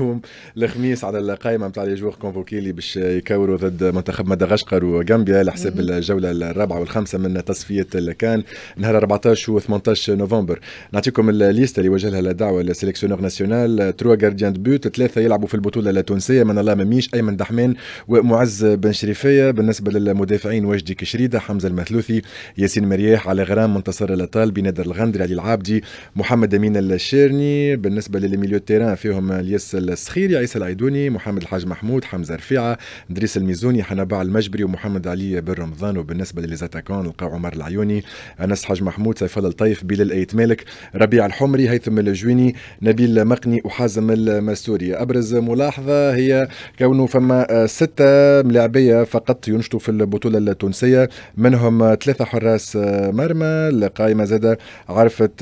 يوم الخميس على القائمه نتاع لي جوغ كونفوكي اللي باش يكوروا ضد منتخب مدغشقر وغامبيا على حساب الجوله الرابعه والخامسه من تصفيه كان نهار 14 و 18 نوفمبر نعطيكم الليسته اللي وجه لها الدعوه السيليكسيونور ناسيونال تروا غارديان دو بوت ثلاثه يلعبوا في البطوله التونسيه من الله مميش ايمن دحمان ومعز بن شريفيه بالنسبه للمدافعين وجدي كشريده حمزه المثلوثي ياسين مرياح على غرام منتصر الاطال بنادر الغندري علي العابدي محمد امين الشيرني بالنسبه للميليو تيران فيهم الياس السخيري عيسى العيدوني محمد الحاج محمود حمزه رفيعه ادريس الميزوني حنا باع المجبري ومحمد علي بن رمضان وبالنسبه لليزاتاكون لقى عمر العيوني انس حاج محمود سيف الله الطيف بلال ايت مالك ربيع الحمري هيثم الجويني نبيل مقني وحازم المسوري ابرز ملاحظه هي كونه فما آه، سته ملاعبيه فقط ينشطوا في البطوله التونسيه منهم آه، ثلاثه حراس آه، مرمى القائمه زاده عرفت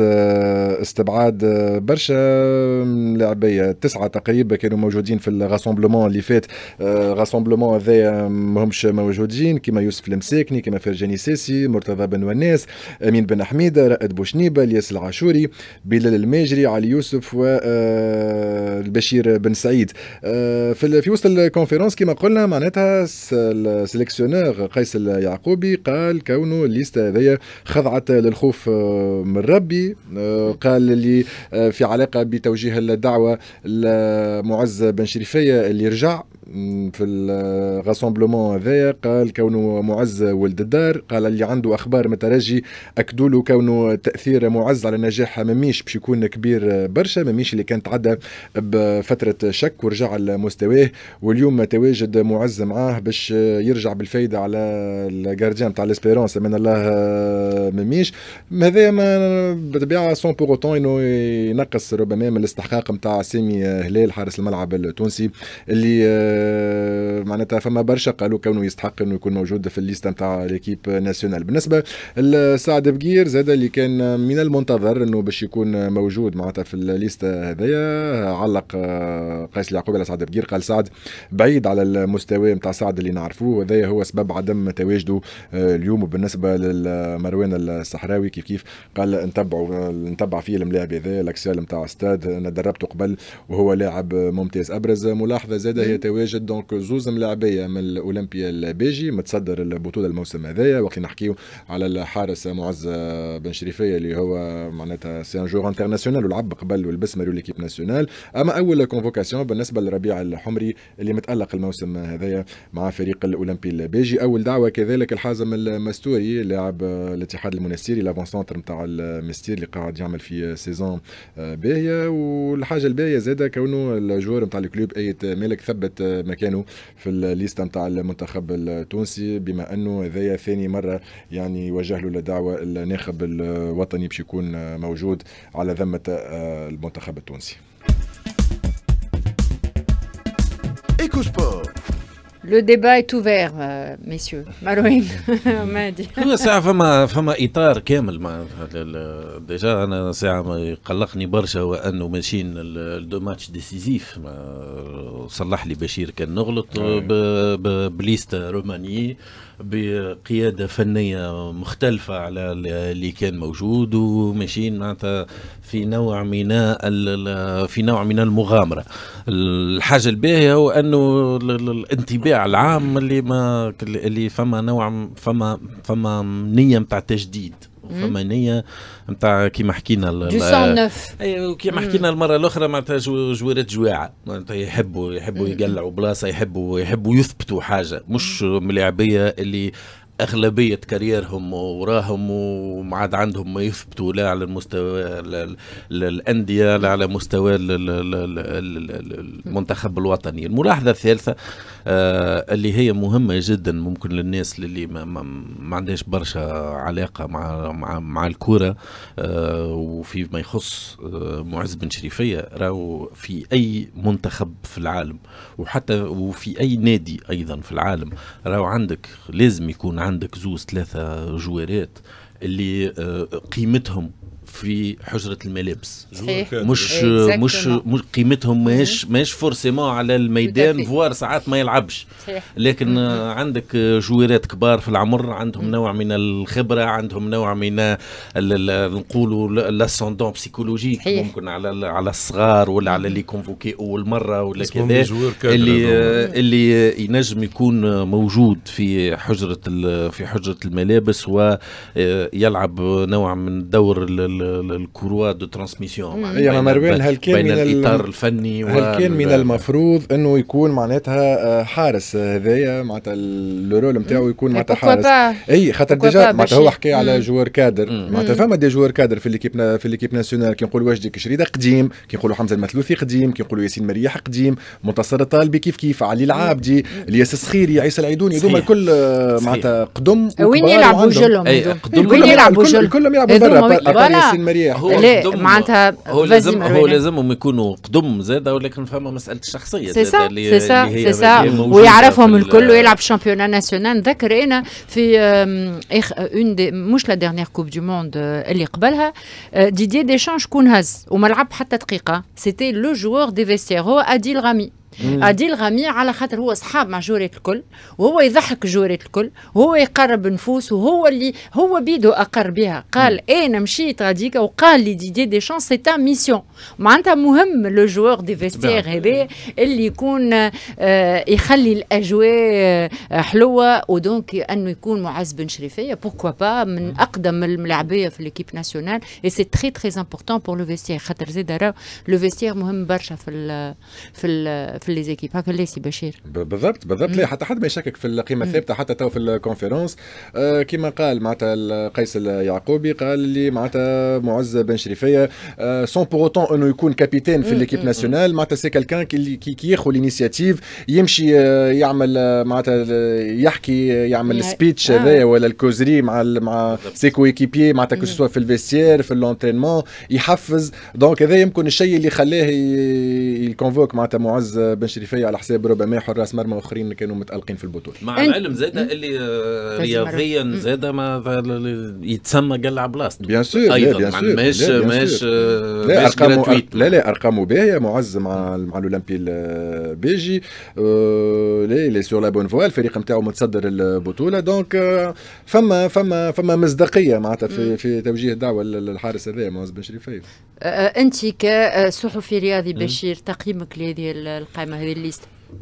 استبعاد برشا ملاعبيه تسعه تقريبا قريب كانوا موجودين في الغاسومبلومون اللي فات غاسومبلومون آه، هذايا ماهمش موجودين كيما يوسف المساكني كيما فرجاني ساسي مرتضى بن وناس امين بن حميده رائد بوشنيبه الياس العاشوري بلال الماجري علي يوسف و آه، البشير بن سعيد آه، في وسط الكونفرنس كما قلنا معناتها السيليكسيونور قيس اليعقوبي قال كونه الليسته هذايا خضعت للخوف من ربي قال اللي في علاقه بتوجيه الدعوه معز بن شريفية اللي رجع في الغاسومبلومون آه، هذايا قال كونه معز ولد الدار قال اللي عنده اخبار مترجي اكدوا له كونه تاثير معز على نجاحها مميش باش يكون كبير آه، برشا مميش اللي كان تعدى بفتره شك ورجع لمستواه واليوم تواجد معز معاه باش آه، يرجع بالفايده على الجارديان تاع ليسبيرونس من الله مميش هذا ما بطبيعه سون بور انه ينقص ربما من الاستحقاق نتاع سامي هلال حارس الملعب التونسي اللي آه، معناتها فما برشا قالوا كونه يستحق انه يكون موجود في الليسته نتاع ليكيب ناسيونال بالنسبه لسعد بقير زاد اللي كان من المنتظر انه باش يكون موجود معناتها في الليسته هذايا علق آه، قيس اليعقوبي على سعد بقير قال سعد بعيد على المستوى نتاع سعد اللي نعرفوه هذا هو سبب عدم تواجده آه، اليوم وبالنسبه لمروان الصحراوي كيف كيف قال نتبعوا نتبع فيه الملاعب هذا الاكسيال نتاع استاد انا دربته قبل وهو لاعب لاعب ممتاز ابرز ملاحظه زاده هي تواجد دونك زوز ملاعبيه من الاولمبيا البيجي متصدر البطوله الموسم هذايا وقت نحكيو على الحارس معز بن شريفيه اللي هو معناتها سي ان جور انترناسيونال ولعب قبل ولبس ماريو ليكيب ناسيونال اما اول كونفوكاسيون بالنسبه لربيع الحمري اللي متالق الموسم هذايا مع فريق الاولمبي البيجي اول دعوه كذلك الحازم المستوري لاعب الاتحاد المنستيري لافون سونتر نتاع المستير اللي قاعد يعمل في سيزون باهيه والحاجه الباهيه زاده كونه الجوار نتاع الكلوب اي مالك ثبت مكانه في الليست نتاع المنتخب التونسي بما انه هذايا ثاني مره يعني وجه له الدعوه الناخب الوطني باش يكون موجود على ذمه آه، المنتخب التونسي. ايكو سبور Le débat est ouvert, messieurs. مروان مادي هو ساعة فما فما إطار كامل مع ديجا أنا ساعة ما يقلقني برشا هو أنه ماشيين دو ماتش ديسيزيف صلح لي بشير كان نغلط بليست روماني بقيادة فنية مختلفة على اللي كان موجود وماشيين معناتها في نوع من في نوع من المغامرة الحاجة الباهية هو أنه الانتباه الطبيعه العام اللي ما اللي فما نوع فما فما نيه نتاع تجديد فما نيه نتاع كيما حكينا أيوة، كيما حكينا المره الاخرى معناتها جويرات جواعه معناتها يحبوا يحبوا يقلعوا بلاصه يحبوا يحبوا يثبتوا حاجه مش ملاعبيه اللي اغلبيه كاريرهم وراهم وما عاد عندهم ما يثبتوا لا على المستوى الانديه لا على مستوى المنتخب الوطني الملاحظه الثالثه آه، اللي هي مهمه جدا ممكن للناس اللي ما, ما عندهاش برشا علاقه مع مع, مع الكوره آه، وفي ما يخص آه، معز بن شريفيه راهو في اي منتخب في العالم وحتى وفي اي نادي ايضا في العالم راهو عندك لازم يكون عندك عندك زوز ثلاثة جوارات اللي آه، قيمتهم في حجره الملابس مش مش مش قيمتهم ماهيش ماهيش فورسيمون على الميدان فوار ساعات ما يلعبش لكن عندك جويرات كبار في العمر عندهم نوع من الخبره عندهم نوع من نقولوا لاسوندون بسيكولوجيك ممكن على على الصغار ولا على اللي كونفوكي اول مره ولا كذا اللي اللي ينجم يكون موجود في حجره في حجره الملابس ويلعب آه، نوع من دور الكروا دو ترانسميسيون يعني مروان هل كان بين من الاطار الفني هل كان من المفروض انه يكون معناتها آه، حارس آه، هذايا معناتها الرول نتاعو يكون معناتها حارس اي خاطر ديجا معناتها هو حكى على جوار كادر معناتها فما دي جوار كادر في ليكيب في ليكيب ناسيونال كي نقولوا وجدي شريدة قديم كي نقولوا حمزه المثلوثي قديم كي نقولوا ياسين مريح قديم منتصر الطالبي كيف كيف علي العابدي الياس الصخيري عيسى العيدوني هذوما الكل آه، معناتها قدم وين يلعبوا جلهم قدم كلهم يلعبوا جلهم كلهم يلعبوا برا ماشيين آه. هو لا معناتها هو لازم هو لازمهم يكونوا قدم زاده ولكن فما مساله الشخصيه سي سا سي سا سي سا ويعرفهم الكل ويلعب الشامبيونا ناسيونال نذكر انا في اون دي مش لا ديرنيير كوب دو موند اللي قبلها ديدي ديشان شكون هز وما لعب حتى دقيقه سيتي لو جوار دي فيستير هو اديل غامي عادل غامي على خاطر هو صحاب مع جوريت الكل وهو يضحك جوريت الكل وهو يقرب نفوس وهو اللي هو بيدو اقر بها قال إيه، انا مشيت غاديكا وقال لي ديدي دي شانس سي ميسيون معناتها مهم لو جوور دي فيستير هذا اللي يكون آه يخلي الاجواء آه، حلوه ودونك انه يكون معز بن شريفيه بوكوا با من اقدم الملاعبيه في ليكيب ناسيونال اي سي تري تري امبورتون بور لو فيستير خاطر زيد لو فيستير مهم برشا في ال في ال في لي زيكيب هكا سي بشير بالضبط بالضبط لا حتى حد ما يشكك في القيمه الثابته حتى تو في الكونفرنس آه كما قال معناتها قيس اليعقوبي قال لي معناتها معز بن شريفيه سون بور اوتون انه يكون كابيتان في ليكيب ناسيونال معناتها سي كالكان كي, كي ياخذ الانيسياتيف يمشي آه، يعمل آه، معناتها يحكي آه، يعمل السبيتش هذايا ولا الكوزري مع مع سي ايكيبي معناتها كو سوا في الفيستير في لونترينمون يحفز دونك هذا يمكن الشيء اللي خلاه يكونفوك معناتها معز بن شريفيه على حساب ربع 400 حراس مرمى اخرين كانوا متالقين في البطوله مع العلم زاده اللي آه، رياضيا زاده ما يتسمى قلع بلاصتو بيان سور ايضا بيان سور ماش ماش لا آه، ارقامه لا لا ارقامه باهيه معز مع مع الاولمبي البيجي آه، لا لي سور لا بون فوا الفريق نتاعو متصدر البطوله دونك فما فما فما مصداقيه معناتها في في توجيه الدعوه للحارس هذايا معز بن شريفيه انت كصحفي رياضي بشير تقييمك لهذه القناه crème,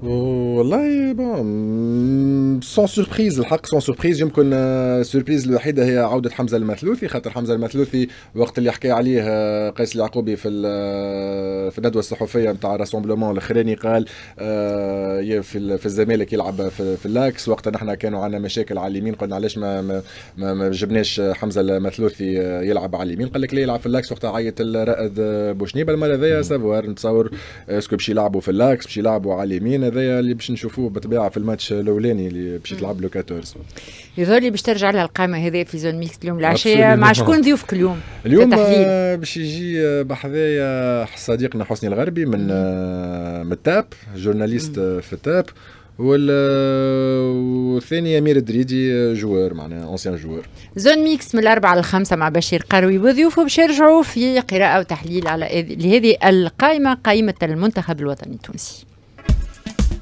والله بون سون سوربريز الحق سون سوربريز يمكن آه، السوربريز الوحيده هي عوده حمزه المثلوثي خاطر حمزه المثلوثي وقت اللي حكى عليه آه، قيس اليعقوبي في آه، في الندوه الصحفيه نتاع راسومبلومون الاخراني قال في في الزمالك يلعب في اللاكس وقتها نحن كانوا عندنا مشاكل على اليمين قلنا علاش ما ما, جبناش حمزه المثلوثي يلعب على اليمين قال لك لا يلعب في اللاكس وقتها عيط الرائد بوشنيبه المره هذيا سافوار نتصور اسكو باش يلعبوا في اللاكس باش يلعبوا على اليمين الباين هذايا اللي باش نشوفوه بطبيعه في الماتش الاولاني اللي باش يلعب لو 14 يظهر لي باش ترجع لها القائمه هذه في زون ميكس اليوم العشيه مع شكون ضيوفك اليوم اليوم آه، باش يجي آه، بحذايا صديقنا حسني الغربي من آه، من التاب جورناليست في التاب وال والثاني امير الدريدي جوار معناها اونسيان جوار زون ميكس من الاربعه للخمسه مع بشير قروي وضيوفه باش يرجعوا في قراءه وتحليل على لهذه القائمه قائمه المنتخب الوطني التونسي